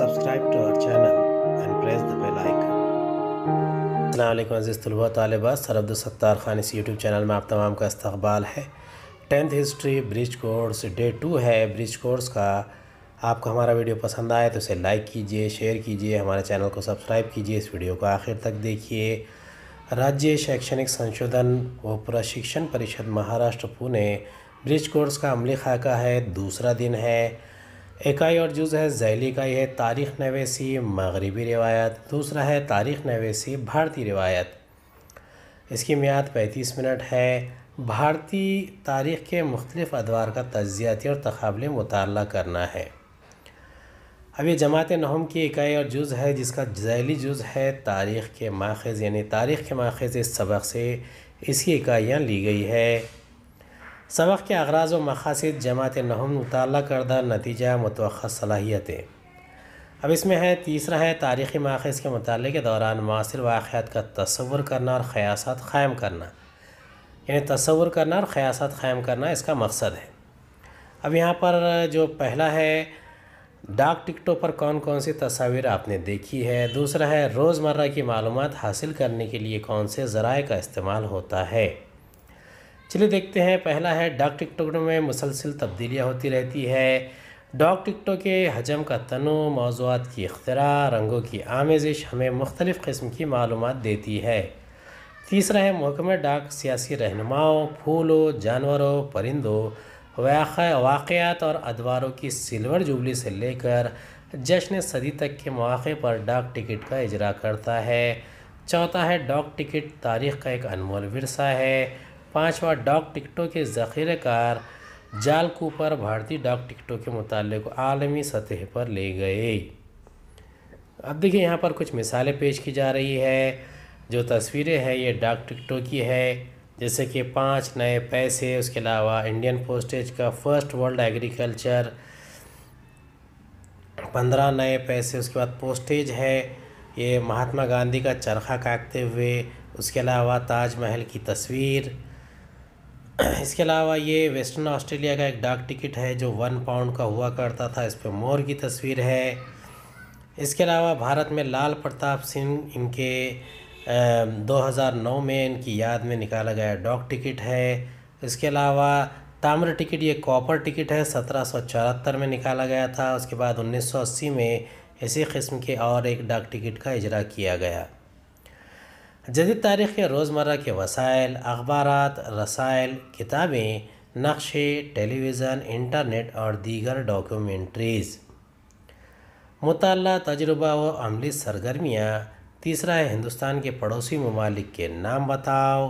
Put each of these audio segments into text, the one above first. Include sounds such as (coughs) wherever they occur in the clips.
subscribe to our channel and press the bell icon. अल्लाम अज़ीज़ तलबा तालबा सरअब्दुल सत्तार ख़ान इस यूट्यूब चैनल में आप तमाम का इस्तबाल है tenth history bridge course day two है ब्रिज कोर्स का आपको हमारा वीडियो पसंद आए तो इसे लाइक कीजिए शेयर कीजिए हमारे चैनल को सब्सक्राइब कीजिए इस वीडियो को आखिर तक देखिए राज्य शैक्षणिक संशोधन व प्रशिक्षण परिषद महाराष्ट्र पुणे ब्रिज कोर्स का अमली खाका है दूसरा दिन है इकाई और जुज़ है जैली इकाई है तारीख़ नवेसी मगरबी रिवायत दूसरा है तारीख़ नवेसी भारतीय रिवायत इसकी मियाद पैंतीस मिनट है भारतीय तारीख़ के मुख्तलिफ़ अदवार का तजियाती और तकबले मुताल करना है अब ये जमात नहम की इकाई और जुज़ है जिसका जैली जुज़ है तारीख़ के माखज़ यानी तारीख़ के माखज़ इस सबक से इसकी इकाइयाँ ली गई है सबक के अगराज व मकासद जमात नहम मुताल करदा नतीजा मतव सलाहियतें अब इसमें है तीसरा है तारीख़ी माखज़ के मुताले के दौरान मासिर वाक़ात का तस्वुर करना और ख़यासत क़ायम करना यानी तस्वुर करना और ख़यासत क़ायम करना इसका मकसद है अब यहाँ पर जो पहला है डाक टिकटों पर कौन कौन सी तस्वीर आपने देखी है दूसरा है रोज़मर्रा की मालूम हासिल करने के लिए कौन से ज़राए का इस्तेमाल होता है चलिए देखते हैं पहला है डाक टिकटों में मुसलसिल तब्दीलियाँ होती रहती है डाक टिकटों के हजम का तनु मौजूद की अख्तरा रंगों की आमेजिश हमें मुख्तलिफ़ कस्म की मालूम देती है तीसरा है महकमे डाक सियासी रहनुमाओं फूलों जानवरों परिंदों वाक़ वाक़ात और अदवारों की सिल्वर जुबली से लेकर जश्न सदी तक के मौक़े पर डाक टिकट का इजरा करता है चौथा है डाक टिकट तारीख़ का एक अनमोल वरसा है पाँचवा डाक टिकटों के ज़ख़ीरेकार जालकू पर भारतीय डाक टिकटों के मुताले को आलमी सतह पर ले गए अब देखिए यहाँ पर कुछ मिसालें पेश की जा रही है जो तस्वीरें हैं ये डाक टिकटों की है जैसे कि पाँच नए पैसे उसके अलावा इंडियन पोस्टेज का फर्स्ट वर्ल्ड एग्रीकल्चर पंद्रह नए पैसे उसके बाद पोस्टेज है ये महात्मा गांधी का चरखा काटते हुए उसके अलावा ताजमहल की तस्वीर (coughs) इसके अलावा ये वेस्टर्न ऑस्ट्रेलिया का एक डाक टिकट है जो वन पाउंड का हुआ करता था इस पर मोर की तस्वीर है इसके अलावा भारत में लाल प्रताप सिंह इनके दो हज़ार नौ में इनकी याद में निकाला गया डॉक टिकट है इसके अलावा ताम्र टिकट ये कॉपर टिकट है सत्रह सौ चौहत्तर में निकाला गया था उसके बाद उन्नीस सौ अस्सी में इसी किस्म के और एक डाक टिकट का इजरा किया गया जदीद तारीख़ के रोज़मर्रा के वसाइल अखबार रसायल किताबें नक्शे टेलीविज़न इंटरनेट और दीगर डॉक्यूमेंट्रीज़ मुताल तजुर्बा व अमली सरगर्मियाँ तीसरा है हिंदुस्तान के पड़ोसी ममालिक के नाम बताओ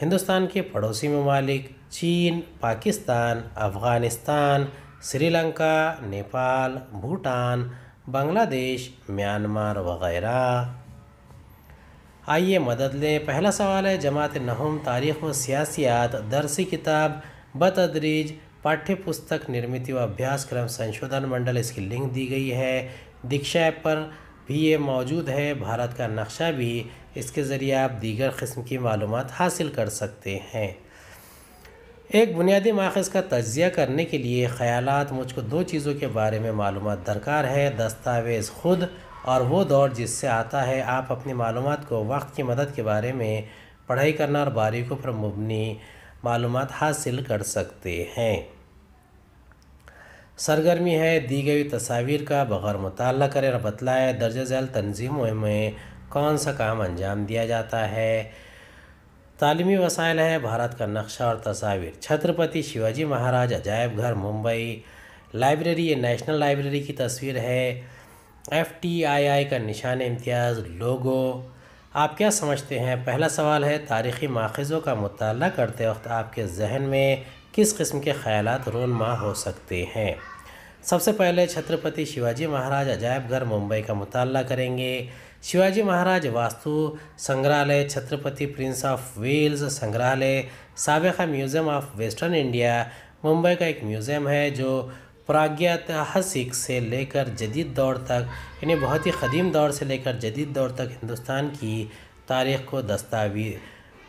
हिंदुस्तान के पड़ोसी ममालिक चीन पाकिस्तान अफ़गानिस्तान श्रीलंका नेपाल भूटान बांग्लादेश म्यांमार वगैरह आइए मदद लें पहला सवाल है जमात नहम तारीख़ व सियासियात दरसी किताब बतदरीज पाठ्य पुस्तक निर्मित व अभ्यासक्रम संशोधन मंडल इसकी लिंक दी गई है दीक्षा ऐप पर भी ये मौजूद है भारत का नक्शा भी इसके ज़रिए आप दीगर कस्म की मालूम हासिल कर सकते हैं एक बुनियादी माखज़ का तजिया करने के लिए ख़्याल मुझको दो चीज़ों के बारे में मालूम दरकार है दस्तावेज़ ख़ुद और वो दौर जिससे आता है आप अपनी मालूम को वक्त की मदद के बारे में पढ़ाई करना और बारीकों पर मबनी मालूम हासिल कर सकते हैं सरगर्मी है दी गई तस्वीर का बग़ैर मुताल करें और बतलाए दर्ज झैल तनजीमों में कौन सा काम अंजाम दिया जाता है तालीमी वसाइल है भारत का नक्शा और तस्वीर छत्रपति शिवाजी महाराज अजायब घर मुंबई लाइब्रेरी ये नेशनल लाइब्रेरी की तस्वीर है एफ टी आई आई का निशान इम्तियाज़ लोगो आप क्या समझते हैं पहला सवाल है तारीख़ी माखज़ों का मुताल करते वक्त आपके जहन में किस किस्म के ख्याल रोनमा हो सकते हैं सबसे पहले छत्रपति शिवाजी महाराज अजायब घर मुंबई का मुताल करेंगे शिवाजी महाराज वास्तु संग्रहालय छत्रपति प्रिंस ऑफ वेल्स संग्रहालय सबका museum of western India Mumbai का एक म्यूज़ियम है जो प्राज्ञातः से लेकर जदीद दौर तक यानी बहुत ही कदीम दौर से लेकर जदीद दौर तक हिंदुस्तान की तारीख़ को दस्तावी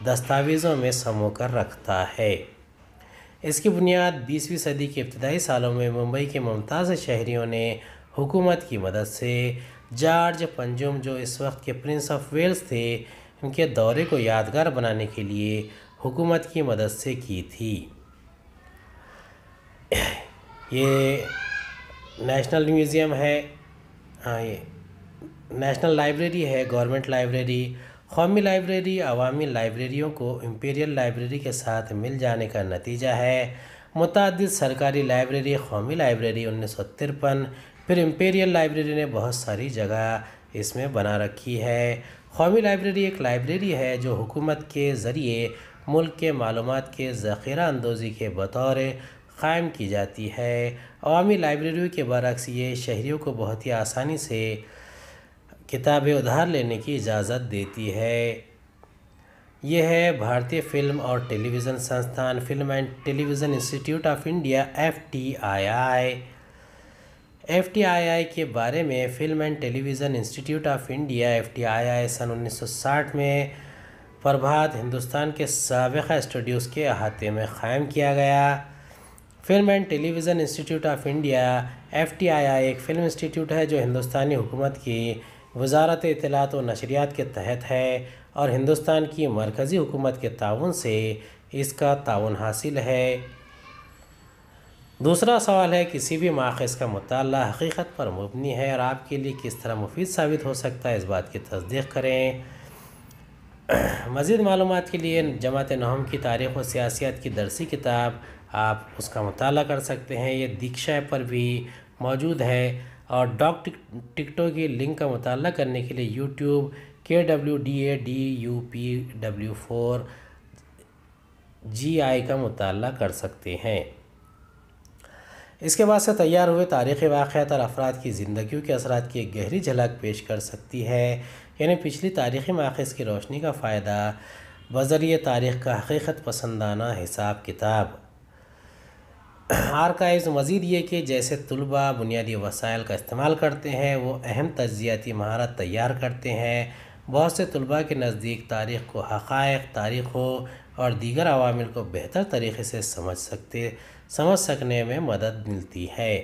दस्तावेज़ों में समो कर रखता है इसकी बुनियाद बीसवीं सदी के इब्तदाई सालों में मुंबई के मुमताज़ शहरीों ने हुकूमत की मदद से जॉर्ज पंजुम जो इस वक्त के प्रिंस ऑफ वेल्स थे उनके दौरे को यादगार बनाने के लिए हुकूमत की मदद से की थी ये नेशनल म्यूज़ियम है हाँ ये नेशनल लाइब्रेरी है गवर्नमेंट लाइब्रेरी कौमी लाइब्रेरी अवामी लाइब्रेरियों को इम्पीरियल लाइब्रेरी के साथ मिल जाने का नतीजा है मुतद सरकारी लाइब्रेरी कौमी लाइब्रेरी उन्नीस सौ तिरपन फिर इम्पीरियल लाइब्रेरी ने बहुत सारी जगह इसमें बना रखी है कौमी लाइब्रेरी एक लाइब्रेरी है जो हुकूमत के ज़रिए मुल्क के मालूम के ज़ख़ीरा अंदोज़ी के बतौर क़ायम की जाती है अवामी लाइब्रेरी के बरक्स ये शहरीों को बहुत ही आसानी से किताबें उधार लेने की इजाज़त देती है यह है भारतीय फिल्म और टेलीविज़न संस्थान film and television institute of India F T I I F T I I के बारे में film and television institute of India F T I I सन उन्नीस सौ साठ में प्रभात हिंदुस्तान के सबका स्टूडियोज़ के अहाते में क़ायम किया गया film and television institute of India F एक फिल्म इंस्टीट्यूट है जो हिंदुस्तानी हुकूमत की वजारत इतलात व नशरियात के तहत है और हिंदुस्तान की मरकज़ी हुकूमत के ताउन से इसका ताउन हासिल है दूसरा सवाल है किसी भी माखज़ का मताल हकीकत पर मबनी है और आपके लिए किस तरह मुफीद साबित हो सकता है इस बात की तस्दीक करें (clears throat) मज़ीद मालूम के लिए जमात नहम की तारीख़ व सियासियात की दरसी किताब आप उसका मताल कर सकते हैं ये दीक्षा पर भी मौजूद है और डॉक टिकटों की लिंक का मताल करने के लिए यूट्यूब के W D A D U P W four G I का मताल कर सकते हैं इसके बाद से तैयार हुए तारीख़ वाक़ात और अफराद की ज़िंदगी के असरा की एक गहरी झलक पेश कर सकती है यानी पिछली तारीख़ी माखज़ की रोशनी का फ़ायदा बज़रिए तारीख़ का हकीकत पसंदाना हिसाब किताब इस मज़ीद ये कि जैसे तलबा बुनियादी वसाइल का इस्तेमाल करते हैं वो अहम तजियाती महारत तैयार करते हैं बहुत से तलबा के नज़दीक तारीख़ को हक़ाइक तारीख़ों और दीगर अवामिल को बेहतर तरीके से समझ सकते समझ सकने में मदद मिलती है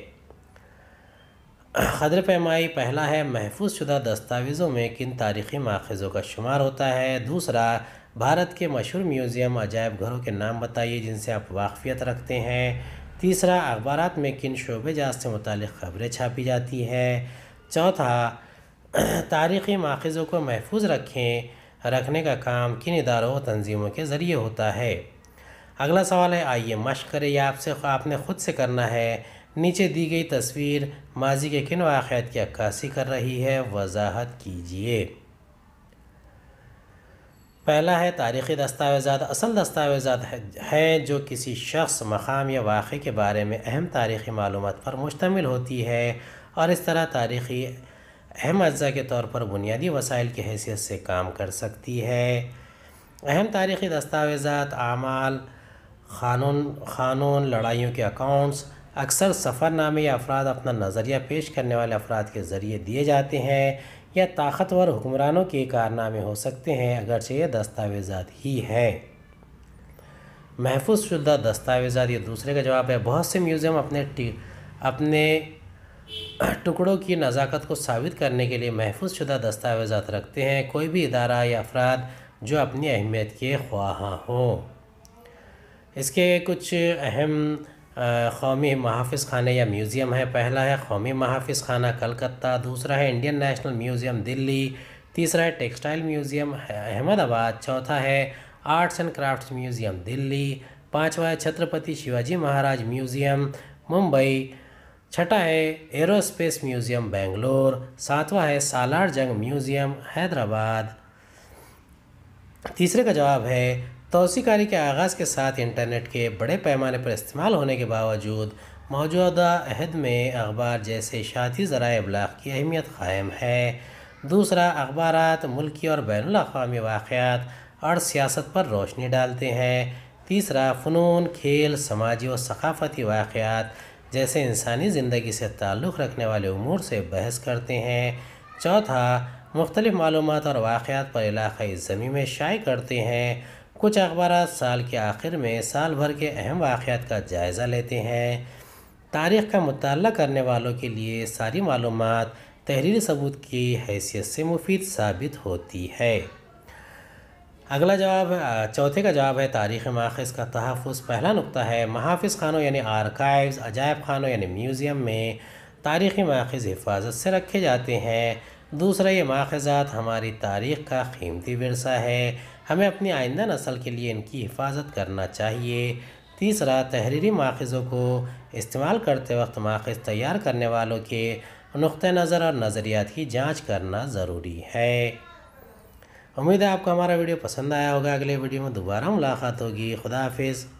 कदर पैमाई पहला है महफूज शुदा दस्तावेज़ों में किन तारीख़ी माखज़ों का शुमार होता है दूसरा भारत के मशहूर म्यूज़ियम अजायब घरों के नाम बताइए जिनसे आप वाकफियत रखते हैं तीसरा अखबार में किन शोबेजात से मुतल ख़बरें छापी जाती हैं चौथा (clears throat) तारीख़ी माखज़ों को महफूज रखें रखने का काम किन इदारों व तंजीमों के ज़रिए होता है अगला सवाल है आइए मश्क करें यह आपसे आपने ख़ुद से करना है नीचे दी गई तस्वीर माजी के किन वाक़ात की अक्कासी कर रही है वजाहत कीजिए पहला है तारीख़ी दस्तावेज़ा असल दस्तावेजा हैं जो किसी शख्स मकाम या वाक़े के बारे में अहम तारीख़ी मालूम पर मुश्तमिल होती है और इस तरह तारीख़ी अहम अज्जा के तौर पर बुनियादी वसाइल की हैसियत से काम कर सकती है अहम तारीख़ी दस्तावेजा आमाल क़ानून खानून लड़ाइयों के अकाउंट्स अक्सर सफ़रनामे या अफराद अपना नज़रिया पेश करने वाले अफराद के ज़रिए दिए जाते हैं या ताकतवर हुक्मरानों के कारनामे हो सकते हैं अगरचे ये दस्तावेजात ही हैं महफूज शुदा दस्तावेजात ये दूसरे का जवाब है बहुत से म्यूज़ियम अपने अपने टुकड़ों की नज़ाकत को साबित करने के लिए महफूज शुदा दस्तावेजात रखते हैं कोई भी इदारा या अफराद जो अपनी अहमियत के ख्वाहा हों इसके कुछ अहम कौमी महाफ़ खाने या म्यूज़ियम है पहला है कौमी महाफ़ खाना कलकत्ता दूसरा है इंडियन नेशनल म्यूज़ियम दिल्ली तीसरा है टेक्सटाइल म्यूज़ियम अहमदाबाद चौथा है arts and crafts museum Delhi पाँचवा है छत्रपति शिवाजी महाराज म्यूज़ियम मुंबई छठा है एरोस्पेस म्यूज़ियम बेंगलोर सातवा है सालार जंग म्यूज़ियम हैदराबाद तीसरे का जवाब है तोसीकारी के आगाज़ के साथ इंटरनेट के बड़े पैमाने पर इस्तेमाल होने के बावजूद मौजूदा अहद में अखबार जैसे शादी ज़रा अबलाग की अहमियत कायम है दूसरा अखबार मुल्की और बैन अवी वाक़ात और सियासत पर रोशनी डालते हैं तीसरा फ़नून खेल समाजी और सकाफ़ती वाक़ात जैसे इंसानी ज़िंदगी से ताल्लुक़ रखने वाले अमूर से बहस करते हैं चौथा मुख्तलिफ़ मालूम और वाक़ात पर इलाकई ज़मी में शाये करते हैं कुछ अखबार साल के आखिर में साल भर के अहम वाक़ात का जायज़ा लेते हैं तारीख़ का मताल करने वालों के लिए सारी मालूम तहरीर सबूत की हैसियत से मुफीद साबित होती है अगला जवाब चौथे का जवाब है तारीख़ माखज़ का तहफ़ पहला नुकता है महाफ़ खानों यानी आर्काइव्स अजायब खानों यानी म्यूज़ियम में तारीख़ी माखज़ हिफाजत से रखे जाते हैं दूसरा ये माखज़ात हमारी तारीख़ का कीमती वरसा है हमें अपनी आइंदा नस्ल के लिए इनकी हिफाजत करना चाहिए तीसरा तहरीरी माखज़ों को इस्तेमाल करते वक्त माखज़ तैयार करने वालों के नुक़ नज़र और नज़रियात की जांच करना ज़रूरी है उम्मीद है आपको हमारा वीडियो पसंद आया होगा अगले वीडियो में दोबारा मुलाकात होगी खुदा हाफिज़